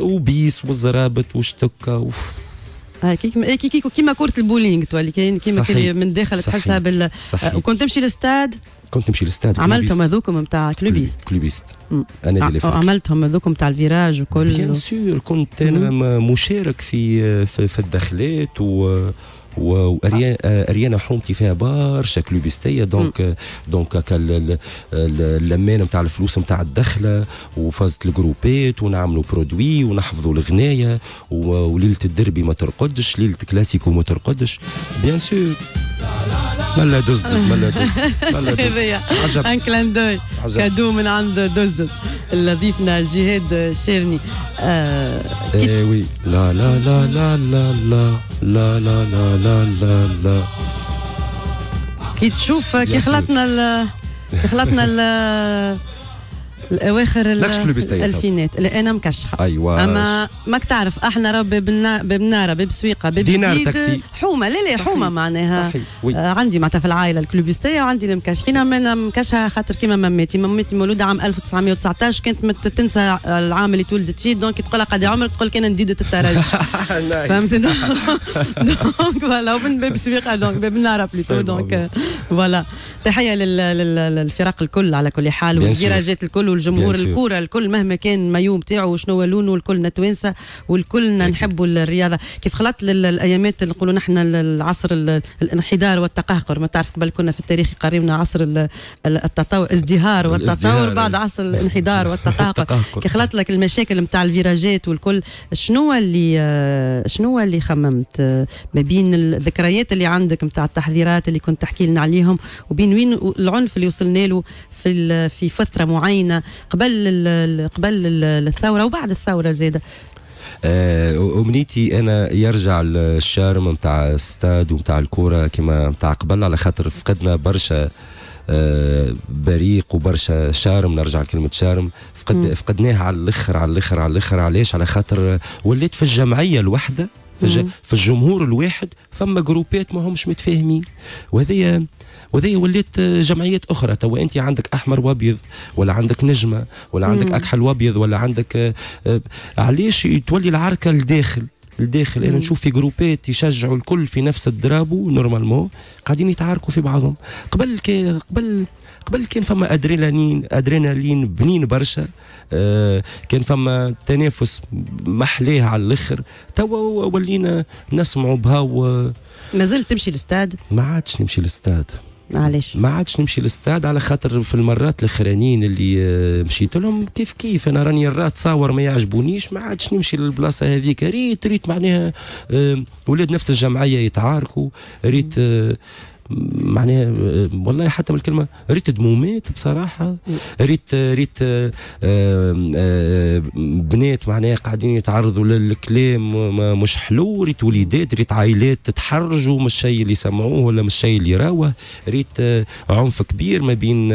وبيس والزرابت وشتكة وف... آه، كيما كيما البولينغ تولي كاين كيما من داخل تحسها بال صحيح. وكنت تمشي للستاد كنت نمشي للاستاد عملتهم هذوكم نتاع كلوبيست كلوبيست انا آه، اللي آه، عملتهم هذوكم نتاع الفيراج وكل بيان سور كنت انا مشارك في في, الدخلات و واريانا آه. حومتي فيها برشا كلوبيستيه دونك مم. دونك اللمان نتاع الفلوس نتاع الدخله وفازت الجروبات ونعملوا برودوي ونحفظوا الغنايه وليله الدربي ما ترقدش ليله كلاسيكو ما ترقدش بيان سور ملا دوز ملا دزدز عجب ان كلان دوي كادو من عند دوز ضيفنا جهاد شيرني اي وي لا لا لا لا لا لا لا لا لا لا لا لا كي تشوف كي خلطنا كي خلطنا الاواخر الالفينات انا مكشخه ايوا اما ماك تعرف احنا راه بمناره ببسويقه دينار تاكسي حومه لا لا حومه معناها صحيح. وي. آه عندي معناتها في العائله الكلوبيستيه وعندي المكشخين اما انا مكشخه خاطر كيما مماتي مماتي مولوده عام 1919 كانت تنسى العام اللي تولدت فيه دونك تقول لها قد عمرك تقول لك انا نديده الترجي فهمت دونك فوالا ومن باب سويقه دونك باب مناره بليتو دونك فوالا تحيه للفرق الكل على كل حال والديراجات الكل الجمهور الكوره الكل مهما كان مايو نتاعو وشنو لونه الكل نتوانسه والكلنا نحبوا الرياضه كيف خلطت الايامات نقولوا نحن العصر الانحدار والتقهقر ما تعرف قبل كنا في التاريخ قريبنا عصر التطور ازدهار والتطور بعد عصر الانحدار والتقهقر كي خلطت لك المشاكل نتاع الفيراجات والكل شنو اللي شنو اللي خممت ما بين الذكريات اللي عندك نتاع التحذيرات اللي كنت تحكي لنا عليهم وبين وين العنف اللي وصلنا له في في فتره معينه قبل قبل الثوره وبعد الثوره زيد امنيتي آه، انا يرجع الشارم نتاع الستاد ونتاع الكوره كما نتاع قبل على خاطر فقدنا برشا آه، بريق وبرشا شارم نرجع لكلمه شارم فقد فقدناها على الاخر على الاخر على الاخر علاش على خاطر وليت في الجمعيه الوحده في, في الجمهور الواحد فما جروبات ما همش متفاهمين وهذايا وهذايا ولات جمعيات اخرى توا انت عندك احمر وابيض ولا عندك نجمه ولا عندك اكحل وابيض ولا عندك آه، آه، علاش تولي العركه لداخل الداخل انا نشوف في جروبات يشجعوا الكل في نفس الدرابو نورمالمون قاعدين يتعاركوا في بعضهم قبل كي قبل قبل كان فما ادرينالين ادرينالين بنين برشا آه، كان فما تنافس محليه على الاخر توا ولينا نسمعوا و ما زلت تمشي للاستاد؟ ما عادش نمشي للاستاد علاش ما عادش نمشي للاستاد على خاطر في المرات الاخرانيين اللي آه، مشيت لهم كيف كيف انا راني رات صاور ما يعجبونيش ما عادش نمشي للبلاصه هذيك ريت ريت معناها آه، ولاد نفس الجمعيه يتعاركوا ريت آه، معناها والله حتى بالكلمه ريت دمومات بصراحه ريت ريت آه، آه، بنات معناها قاعدين يتعرضوا للكلام مش حلو ريت وليدات ريت عائلات تتحرجوا من الشيء اللي سمعوه ولا من الشيء اللي راوه ريت آه، عنف كبير ما بين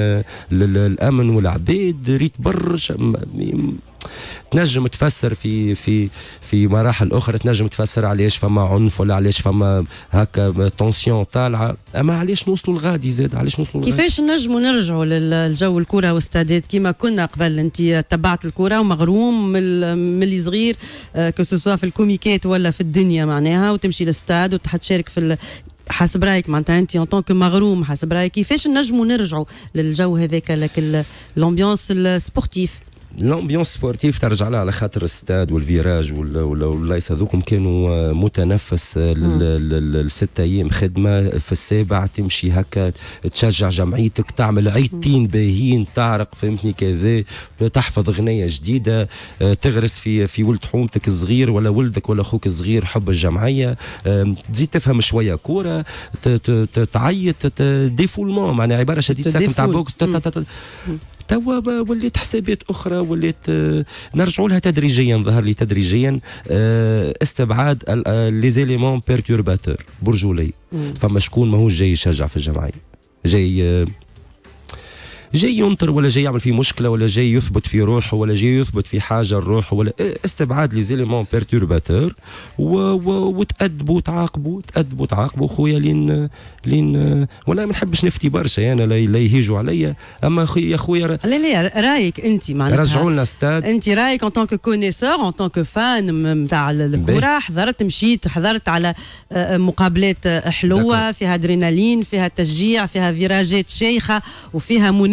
الامن والعباد ريت برشا تنجم تفسر في في في مراحل اخرى تنجم تفسر علاش فما عنف ولا علاش فما هكا تونسيون طالعه اما علاش نوصلوا لغادي زاد علاش نوصلوا كيفاش نجموا نرجعوا للجو الكره واستادات كيما كنا قبل انت تبعت الكره ومغروم من اللي صغير كو آه، في الكوميكات ولا في الدنيا معناها وتمشي للستاد وتشارك في حسب رايك معناتها انت اون طونك مغروم حسب رايك كيفاش نجموا نرجعوا للجو هذاك لك الامبيونس السبورتيف لامبيونس سبورتيف ترجع لها على خاطر الستاد والفيراج واللايس هذوكم كانوا متنفس الست ايام خدمه في السابع تمشي هكا تشجع جمعيتك تعمل عيدتين باهيين تعرق فهمتني كذا تحفظ غنية جديده تغرس في في ولد حومتك الصغير ولا ولدك ولا اخوك الصغير حب الجمعيه تزيد تفهم شويه كوره تعيط ديفولمون معناها عباره شديده تاع بوكس توا وليت حسابات اخرى وليت آه، نرجعوا لها تدريجيا ظهر لي تدريجيا آه، استبعاد لي زيليمون بيرتورباتور برجولي فما شكون ماهوش جاي يشجع في الجمعيه جاي آه، جاي ينطر ولا جاي يعمل في مشكله ولا جاي يثبت في روحه ولا جاي يثبت في حاجه لروحه ولا إيه، استبعاد لي زيليمون بيرتورباتور وتادبوا تعاقبوا تادبوا تعاقبوا خويا لين لين ولا ما نحبش نفتي برشا انا يعني لا يهيجوا عليا اما خويا خويا ر... لا لا رايك انت معناتها رجعوا لنا ستاد انت رايك ان تونك كونيسور ان تونك فان نتاع الكره حضرت مشيت حضرت على آه، آه، مقابلات آه، حلوه فيها ادرينالين فيها تشجيع فيها فيراجات شيخه وفيها منافسه